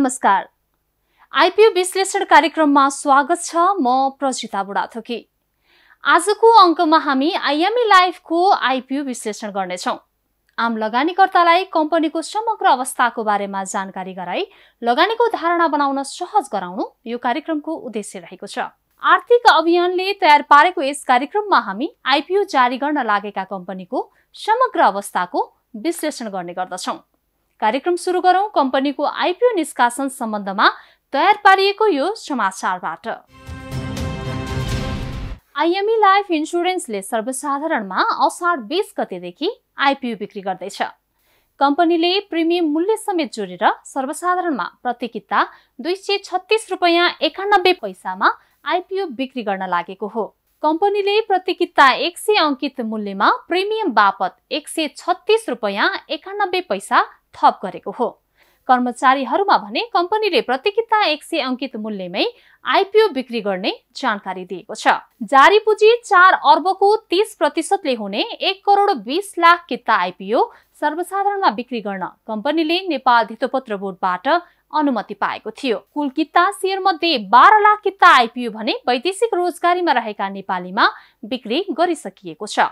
नमस्कार आइपिओ विश्लेषण कार्यक्रममा स्वागत छ म प्रजिता बुढाथोकी आजको अङ्कमा हामी आइएमई लाइफको आइपिओ विश्लेषण गर्नेछौँ आम लगानीकर्तालाई कम्पनीको समग्र अवस्थाको बारेमा जानकारी गराई लगानीको धारणा बनाउन सहज गराउनु यो कार्यक्रमको उद्देश्य रहेको छ आर्थिक अभियानले तयार पारेको यस कार्यक्रममा हामी आइपिओ जारी गर्न लागेका कम्पनीको समग्र अवस्थाको विश्लेषण गर्ने गर्दछौँ कार्यक्रम सुरु गरौँ कम्पनीको आइपिओ निष्कासन सम्बन्धमा तयार पारिएको यो समाचारबाट आइएमई लाइफ इन्सुरेन्सले सर्वसाधारणमा असार बिस गतेदेखि आइपिओ बिक्री गर्दैछ कम्पनीले प्रिमियम मूल्य समेत जोडेर सर्वसाधारणमा प्रति किता दुई सय छत्तिस रुपियाँ एकानब्बे पैसामा आइपिओ बिक्री गर्न लागेको हो कम्पनीले प्रतिकिता एक सय अङ्कित मूल्यमा प्रिमियम बापत एक सय छत्तिस रुपियाँ एकानब्बे पैसा थप गरेको हो कर्मचारीहरूमा भने कम्पनीले किता एक सय अङ्कित मूल्यमै आइपिओ बिक्री गर्ने जानकारी दिएको छ जारी पुँजी चार अर्बको तीस प्रतिशतले हुने एक करोड बिस लाख किता आइपिओ सर्वसाधारणमा बिक्री गर्न कम्पनीले नेपाल धितोपत्र बोर्डबाट अनुमति पाएको थियो कुल किता सेयर मध्ये बाह्र लाख किता आइपिओ भने वैदेशिक रोजगारीमा रहेका नेपालीमा बिक्री गरिसकिएको छ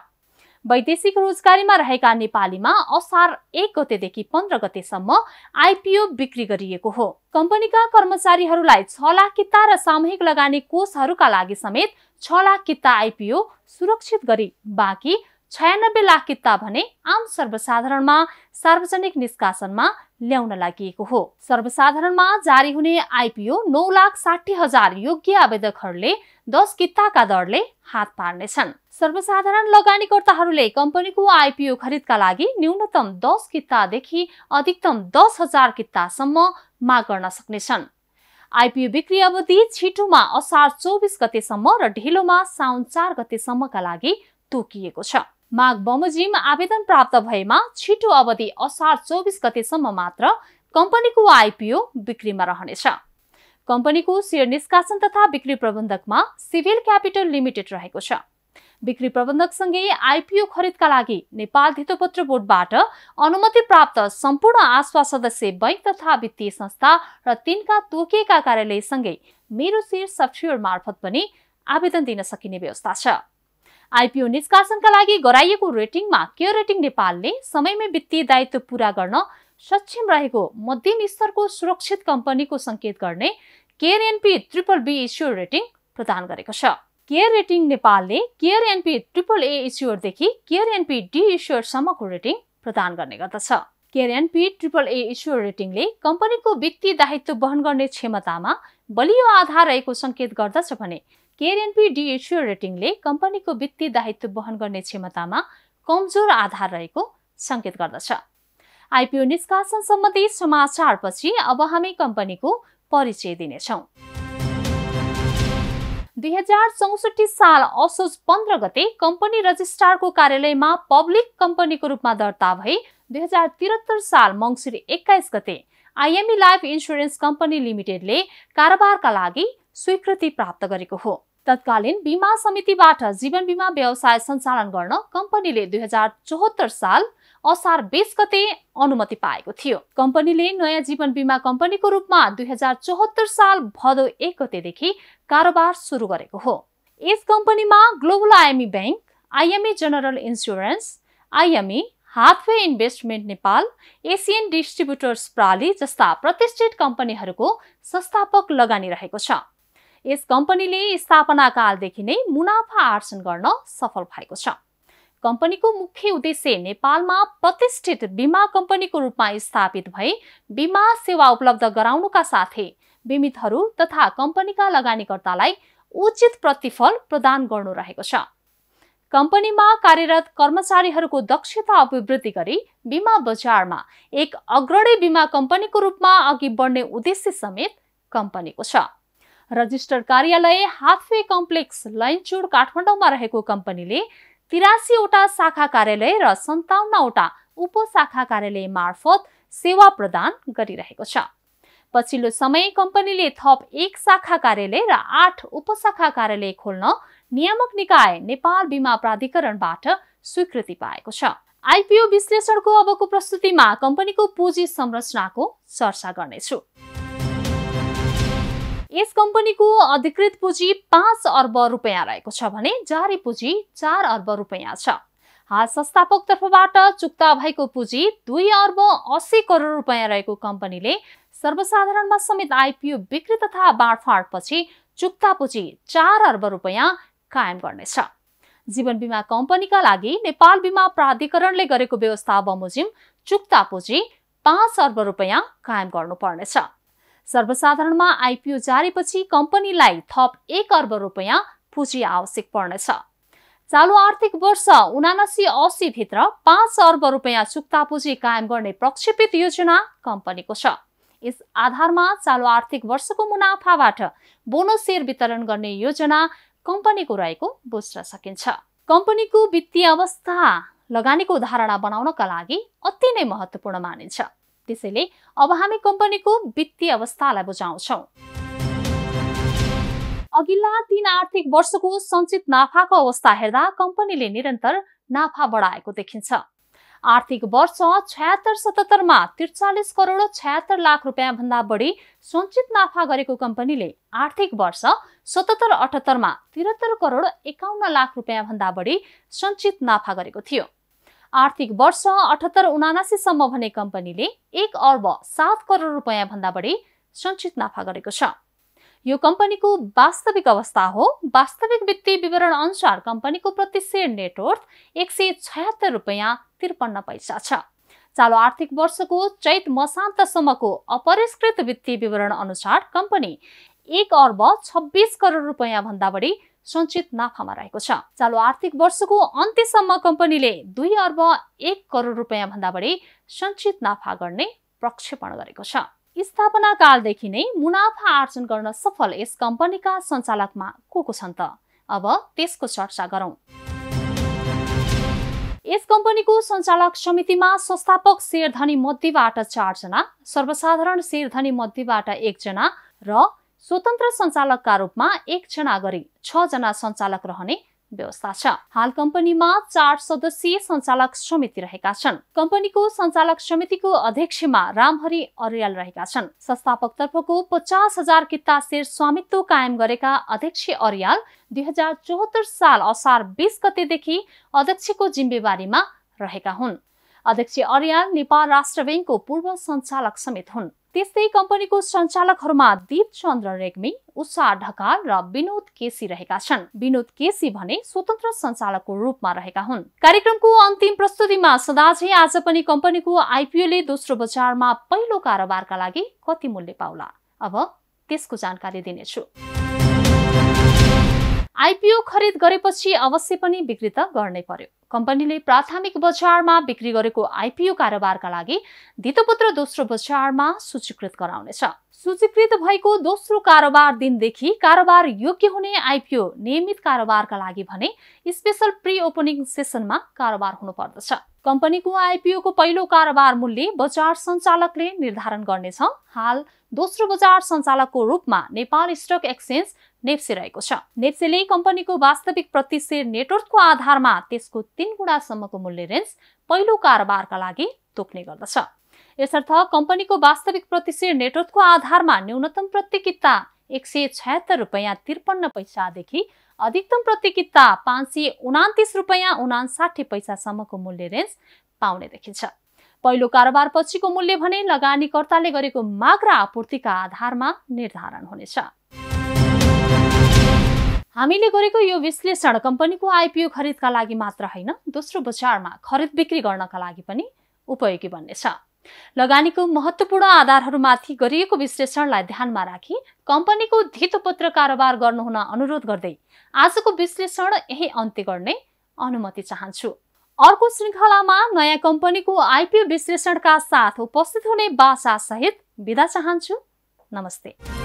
वैदेशिक रोजगारीमा रहेका नेपालीमा असार एक गतेदेखि पन्ध्र गतेसम्म आइपिओ बिक्री गरिएको हो कम्पनीका कर्मचारीहरूलाई छ लाख किता र सामूहिक लगानी कोषहरूका लागि समेत छ लाख किता आइपिओ सुरक्षित गरी बाँकी छयानब्बे लाख किता भने आम सर्वसाधारणमा सार्वजनिक निष्कासनमा ल्याउन लागि हो सर्वसाधारणमा जारी हुने आइपिओ नौ लाख साठी हजार योग्य आवेदकहरूले दस किताका दरले हात पार्नेछन् सर्वसाधारण लगानीकर्ताहरूले कम्पनीको आइपिओ खरिदका लागि न्यूनतम दस कितादेखि अधिकतम दस हजार कितासम्म माग गर्न सक्नेछन् आइपिओ बिक्री अवधि छिटोमा असार चौबिस गतेसम्म र ढिलोमा साउन चार गतेसम्मका लागि तोकिएको छ माघ बमोजिम आवेदन प्राप्त भएमा छिटो अवधि असार चौबिस गतेसम्म मात्र कम्पनीको आइपिओ बिक्रीमा रहनेछ कम्पनीको सेयर निष्कासन तथा बिक्री प्रबन्धकमा सिभिल क्यापिटल लिमिटेड रहेको छ बिक्री प्रबन्धकसँगै आइपिओ खरिदका लागि नेपाल धितोपत्र बोर्डबाट अनुमति प्राप्त सम्पूर्ण आश्वा सदस्य बैङ्क तथा वित्तीय संस्था र तिनका तोकिएका कार्यालयसँगै मेरो सेयर सफ्टवेयर मार्फत पनि आवेदन दिन सकिने व्यवस्था छ आइपिओ निष्कासनका लागि गराइएको रेटिङमा केयर रेटिङ नेपालले समयमै वित्तीय दायित्व पूरा गर्न सक्षम रहेको मध्यम स्तरको सुरक्षित कम्पनीको सङ्केत गर्ने care NP triple B issuer rating प्रदान गरेको छ केयर रेटिङ नेपालले केयर एनपी ट्रिपल ए इस्योरदेखि केयर एनपी डी इस्योरसम्मको रेटिङ प्रदान गर्ने गर्दछ care NP triple A issuer रेटिङले कम्पनीको वित्तीय दायित्व वहन गर्ने क्षमतामा बलियो आधार रहेको सङ्केत गर्दछ भने केएनपी डिएचओ रेटिङले कम्पनीको वित्तीय दायित्व वहन गर्ने क्षमतामा कमजोर आधार रहेको सङ्केत गर्दछ आइपिओ निष्कासन सम्बन्धी समाचारपछि अब हामी कम्पनीको परिचय दिनेछौँ दुई हजार चौसठी साल असोज पन्ध्र गते कम्पनी रजिस्ट्रारको कार्यालयमा पब्लिक कम्पनीको रूपमा दर्ता भई दुई हजार त्रिहत्तर साल मङ्सिर एक्काइस गते आइएमई लाइफ इन्सुरेन्स कम्पनी लिमिटेडले कारोबारका लागि स्वीकृति प्राप्त गरेको हो तत्कालीन बिमा समितिबाट जीवन बिमा व्यवसाय सञ्चालन गर्न कम्पनीले दुई हजार चौहत्तर साल असार बिस गते अनुमति पाएको थियो कम्पनीले नयाँ जीवन बिमा कम्पनीको रूपमा दुई हजार चौहत्तर साल भदौ एक गतेदेखि कारोबार सुरु गरेको हो यस कम्पनीमा Global IME Bank IME General Insurance IME Hathway Investment Nepal Asian Distributors प्राली जस्ता प्रतिष्ठित कम्पनीहरूको संस्थापक लगानी रहेको छ यस कम्पनीले स्थापना कालदेखि नै मुनाफा आर्जन गर्न सफल भएको छ कम्पनीको मुख्य उद्देश्य नेपालमा प्रतिष्ठित बिमा कम्पनीको रूपमा स्थापित भई बिमा सेवा उपलब्ध गराउनुका साथै बिमितहरू तथा कम्पनीका लगानीकर्तालाई उचित प्रतिफल प्रदान गर्नु रहेको छ कम्पनीमा कार्यरत कर्मचारीहरूको दक्षता अभिवृद्धि गरी बिमा बजारमा एक अग्रणी बिमा कम्पनीको रूपमा अघि बढ्ने उद्देश्य समेत कम्पनीको छ रजिस्टर कार्यालय हाफवे कम्प्लेक्स लैनचुड काठमाडौँमा रहेको कम्पनीले तिरासीवटा शाखा कार्यालय र सन्ताउन्नवटा उपशाखा कार्यालय मार्फत सेवा प्रदान गरिरहेको छ पछिल्लो समय कम्पनीले थप एक शाखा कार्यालय र आठ उपशाखा कार्यालय खोल्न नियामक निकाय नेपाल बिमा प्राधिकरणबाट स्वीकृति पाएको छ आइपिओ विश्लेषणको अबको प्रस्तुतिमा कम्पनीको पुँजी संरचनाको चर्चा गर्नेछु यस कम्पनीको अधिकृत पुँजी पाँच अर्ब रुपियाँ रहेको छ भने जारी पुँजी चार अर्ब रुपियाँ छ हाल संस्थापक तर्फबाट चुक्ता भएको पुँजी दुई अर्ब अस्सी करोड रुपियाँ रहेको कम्पनीले सर्वसाधारणमा समेत आइपिओ बिक्री तथा बाँडफाँडपछि चुक्ता पुँजी चार अर्ब रुपियाँ कायम गर्नेछ जीवन बिमा कम्पनीका लागि नेपाल बिमा प्राधिकरणले गरेको व्यवस्था बमोजिम चुक्ता पुँजी पाँच अर्ब रुपियाँ कायम गर्नुपर्नेछ सर्वसाधारणमा आइपिओ जारीपछि कम्पनीलाई थप एक अर्ब रुपियाँ पुँजी आवश्यक पर्नेछ चालु आर्थिक वर्ष उनासी असीभित्र पाँच अर्ब रुपियाँ चुक्ता पुँजी कायम गर्ने प्रक्षेपित योजना कम्पनीको छ यस आधारमा चालु आर्थिक वर्षको मुनाफाबाट बोनस सेयर वितरण गर्ने योजना कम्पनीको रहेको बुझ्न सकिन्छ कम्पनीको वित्तीय अवस्था लगानीको धारणा बनाउनका लागि अति नै महत्त्वपूर्ण मानिन्छ त्यसैले अब हामी कम्पनीको वित्तीय अवस्थालाई बुझाउँछौँ अघिल्ला तीन आर्थिक वर्षको सञ्चित नाफाको अवस्था हेर्दा कम्पनीले निरन्तर नाफा बढाएको देखिन्छ आर्थिक वर्ष छ्यात्तर सतहत्तरमा त्रिचालिस करोड छ्यात्तर लाख रुपियाँभन्दा बढी सञ्चित नाफा गरेको कम्पनीले आर्थिक वर्ष सतहत्तर अठहत्तरमा त्रिहत्तर करोड एकाउन्न लाख रुपियाँभन्दा बढी सञ्चित नाफा गरेको थियो आर्थिक वर्ष अठहत्तर उनासीसम्म भने कम्पनीले एक अर्ब सात करोड रुपियाँभन्दा बढी सञ्चित नाफा गरेको छ यो कम्पनीको वास्तविक अवस्था हो वास्तविक वित्तीय विवरण अनुसार कम्पनीको प्रति सेयर नेटवर्थ एक सय छयत्तर रुपियाँ त्रिपन्न पैसा छ चालु आर्थिक वर्षको चैत मसान्तसम्मको अपरिष्कृत वित्तीय विवरण अनुसार कम्पनी एक अर्ब छब्बिस करोड भन्दा बढी सञ्चित नाफामा रहेको छ चालु आर्थिक वर्षको अन्त्यसम्म कम्पनीले दुई अर्ब एक करोड भन्दा बढी सञ्चित नाफा गर्ने प्रक्षेपण गरेको छ स्थापना कालदेखि नै मुनाफा आर्जन गर्न सफल यस कम्पनीका सञ्चालकमा को को छन् त अब त्यसको चर्चा गरौँ यस कम्पनीको सञ्चालक समितिमा संस्थापक शेरधनी मध्येबाट चारजना सर्वसाधारण शेरधनी मध्येबाट एकजना र स्वतन्त्र सञ्चालकका रूपमा एकजना गरी छजना सञ्चालक रहने व्यवस्था छ हाल कम्पनीमा चार सदस्यीय सञ्चालक समिति रहेका छन् कम्पनीको सञ्चालक समितिको अध्यक्षमा रामहरि अर्याल रहेका छन् संस्थापक तर्फको पचास हजार किता शेर स्वामित्व कायम गरेका अध्यक्ष अर्याल दुई हजार चौहत्तर साल असार बिस गतेदेखि अध्यक्षको जिम्मेवारीमा रहेका हुन् अध्यक्ष अर्याल नेपाल राष्ट्र ब्याङ्कको पूर्व सञ्चालक समेत हुन् त्यस्तै कम्पनीको सञ्चालकहरूमा दीप चन्द्र रेग्मी उषा ढकाल र विनोद केसी रहेका छन् विनोद केसी भने स्वतन्त्र सञ्चालकको रूपमा रहेका हुन् कार्यक्रमको अन्तिम प्रस्तुतिमा सदाझै आज पनि कम्पनीको आइपिओले दोस्रो बजारमा पहिलो कारोबारका लागि कति मूल्य पाउला अब त्यसको जानकारी दिनेछु आइपिओ खरिद गरेपछि अवश्य पनि बिक्री त गर्नै पर्यो कम्पनीले प्राथमिक बजारमा बिक्री गरेको आइपिओ कारोबारका लागि धितोपुत्र दोस्रो बजारमा सूचीकृत गराउनेछ सूचीकृत भएको दोस्रो कारोबार दिनदेखि कारोबार योग्य हुने आइपिओ नियमित कारोबारका लागि भने स्पेसल प्री ओपनिङ सेसनमा कारोबार हुनुपर्दछ कम्पनीको आइपिओको पहिलो कारोबार मूल्य बजार सञ्चालकले निर्धारण गर्नेछ हाल दोस्रो बजार सञ्चालकको रूपमा नेपाल स्टक एक्सचेन्ज नेप्से रहेको छ नेप्सेले कम्पनीको वास्तविक प्रतिशेर नेटवर्कको आधारमा त्यसको तिन गुणासम्मको मूल्य रेन्ज पहिलो कारोबारका लागि तोक्ने गर्दछ यसर्थ कम्पनीको वास्तविक प्रतिशेर नेटवर्कको आधारमा न्यूनतम प्रतिकिता एक सय छयत्तर रुपियाँ त्रिपन्न पैसादेखि अधिकतम प्रतिकिता पाँच सय उनातिस रुपियाँ उनासाठी पैसासम्मको मूल्य रेन्ज पाउने देखिन्छ पहिलो कारोबार पछिको मूल्य भने लगानीकर्ताले गरेको माग र आपूर्तिका आधारमा निर्धारण हुनेछ हामीले गरेको यो विश्लेषण कम्पनीको आइपिओ खरिदका लागि मात्र होइन दोस्रो बजारमा खरिद बिक्री गर्नका लागि पनि उपयोगी बन्नेछ लगानीको महत्त्वपूर्ण आधारहरूमाथि गरिएको विश्लेषणलाई ध्यानमा राखी कम्पनीको धितोपत्र कारोबार गर्नुहुन अनुरोध गर्दै आजको विश्लेषण यही अन्त्य गर्ने अनुमति चाहन्छु अर्को श्रृङ्खलामा नयाँ कम्पनीको आइपिओ विश्लेषणका साथ उपस्थित हुने बासासहित बिदा चाहन्छु नमस्ते